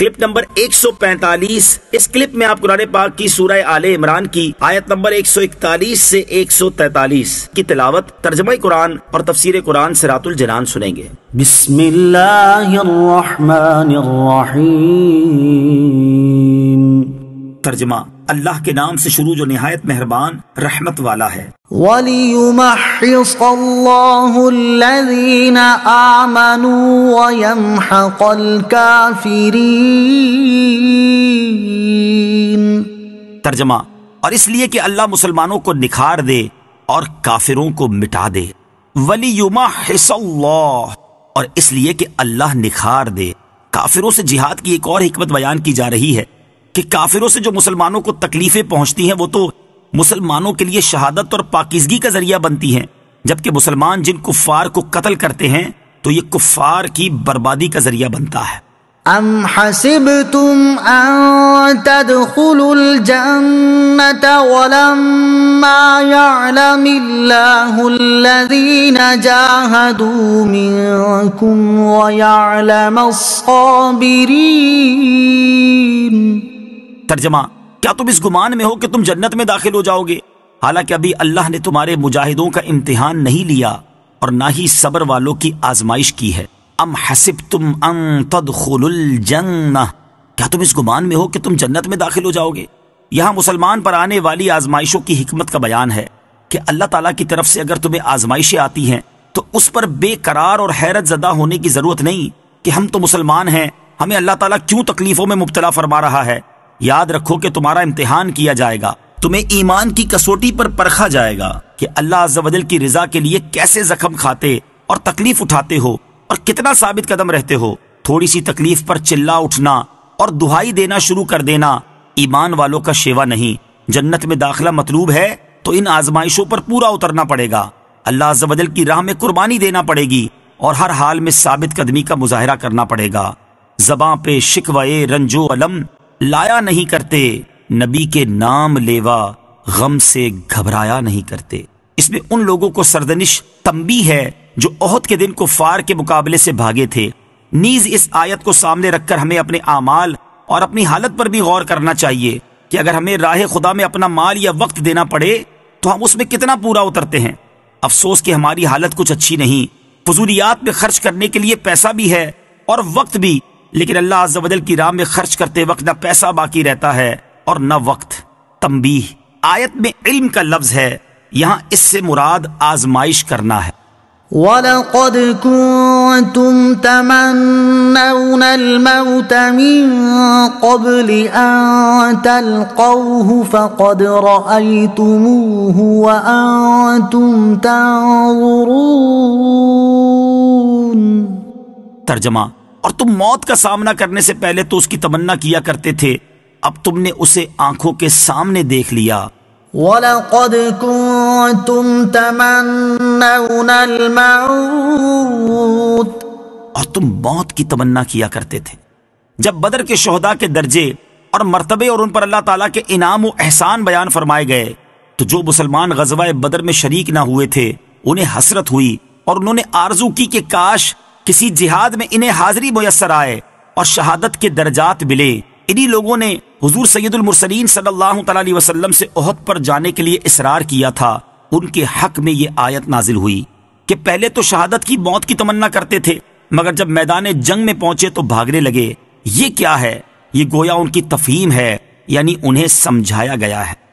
clip number 145 इस clip में आप कुरान पाक की सूरह आले इमरान की आयत नंबर 141 से 143 की तिलावत तर्जमा कुरान और तफसीर कुरान सरातुल जनान सुनेंगे तर्जमा अल्लाह के नाम से शुरू जो नहायत मेहरबान रहमत वाला है तर्जमा और इसलिए कि अल्लाह मुसलमानों को निखार दे और काफिरों को मिटा दे वली युमा और इसलिए कि अल्लाह निखार दे काफिरों से जिहाद की एक और हमत बयान की जा रही है कि काफिरों से जो मुसलमानों को तकलीफें पहुंचती हैं वो तो मुसलमानों के लिए शहादत और पाकिजगी का जरिया बनती हैं जबकि मुसलमान जिन कुफार को कत्ल करते हैं तो ये कुफार की बर्बादी का जरिया बनता है أَمْ حَسِبْتُمْ أَن تَدْخُلُوا الْجَنَّةَ وَلَمَّا يَعْلَمِ اللَّهُ الَّذِينَ جَاهَدُوا مِنكُمْ وَيَعْلَمَ الصَّابِرِينَ तर्जमा क्या तुम इस गुमान में हो कि तुम जन्नत में दाखिल हो जाओगे हालांकि अभी अल्लाह ने तुम्हारे मुजाहिदों का इम्तिहान नहीं लिया और ना ही सबर वालों की आजमाइश की है अम हसिब तुम जन्ना क्या तुम इस गुमान में हो कि तुम जन्नत में दाखिल हो जाओगे यहाँ मुसलमान पर आने वाली आजमाइशों की हिकमत का बयान है कि अल्लाह ताला की तरफ से अगर तुम्हें आजमाइशें आती हैं तो उस पर बेकरार और हैरत ज़दा होने की ज़रूरत नहीं कि हम तो मुसलमान हैं हमें अल्लाह ताला क्यों तकलीफ़ों में मुबतला फरमा रहा है याद रखो कि तुम्हारा इम्तिहान किया जाएगा तुम्हें ईमान की कसौटी पर परखा जाएगा कि अल्लाह अज्जल की रिजा के लिए कैसे जख्म खाते और तकलीफ उठाते हो और कितना साबित कदम रहते हो थोड़ी सी तकलीफ पर चिल्ला उठना और दुहाई देना शुरू कर देना ईमान वालों का शेवा नहीं जन्नत में दाखिला मतलूब है तो इन आजमाइशों पर पूरा उतरना पड़ेगा अल्लाह अज्जल की राह में कुर्बानी देना पड़ेगी और हर हाल में साबित कदमी का मुजाहरा करना पड़ेगा जबां पे शिकवाए रंजो अलम लाया नहीं करते नबी के नाम लेवा गम से घबराया नहीं करते इसमें उन लोगों को सरदनिश तंबी है जो ओहद के दिन कुफार के मुकाबले से भागे थे नीज इस आयत को सामने रखकर हमें अपने आमाल और अपनी हालत पर भी गौर करना चाहिए कि अगर हमें राह खुदा में अपना माल या वक्त देना पड़े तो हम उसमें कितना पूरा उतरते हैं अफसोस कि हमारी हालत कुछ अच्छी नहीं फजूलियात में खर्च करने के लिए पैसा भी है और वक्त भी लेकिन अल्लाह अज्जल की राह में खर्च करते वक्त ना पैसा बाकी रहता है और न वक्त तम्बी आयत में इल्म का लफ्ज है यहाँ इससे मुराद आजमाइश करना है وَلَقَدْ كُنْتُمْ تَمَنَّوْنَ الْمَوْتَ مِنْ قَبْلِ أَنْ تَلْقَوْهُ فَقَدْ رَأَيْتُمُوهُ وَأَنْتُمْ تَنْظُرُونَ ترجمہ और तुम मौत का सामना करने से पहले तो उसकी तमन्ना किया करते थे अब तुमने उसे आंखों के सामने देख लिया كُنْتُمْ تَمَنَّوْنَ الْمَعُوتِ اور تم तुम मौत की तमन्ना किया करते थे जब बदर के کے के दर्जे और اور और उन पर अल्लाह کے के इनाम व एहसान बयान फरमाए गए तो जो मुसलमान بدر बदर में शरीक ना हुए थे उन्हें हसरत हुई और उन्होंने आरजू की کہ काश किसी जिहाद में इन्हें हाजिरी मुयसर आए और शहादत के दर्जात मिले इन्हीं लोगों ने हजूर सैदुलमरसलिन सल्लल्लाहु अलैहि वसल्लम से ओहद पर जाने के लिए इसरार किया था उनके हक में ये आयत नाजिल हुई कि पहले तो शहादत की मौत की तमन्ना करते थे मगर जब मैदान जंग में पहुंचे तो भागने लगे ये क्या है ये गोया उनकी तफहीम है यानी उन्हें समझाया गया है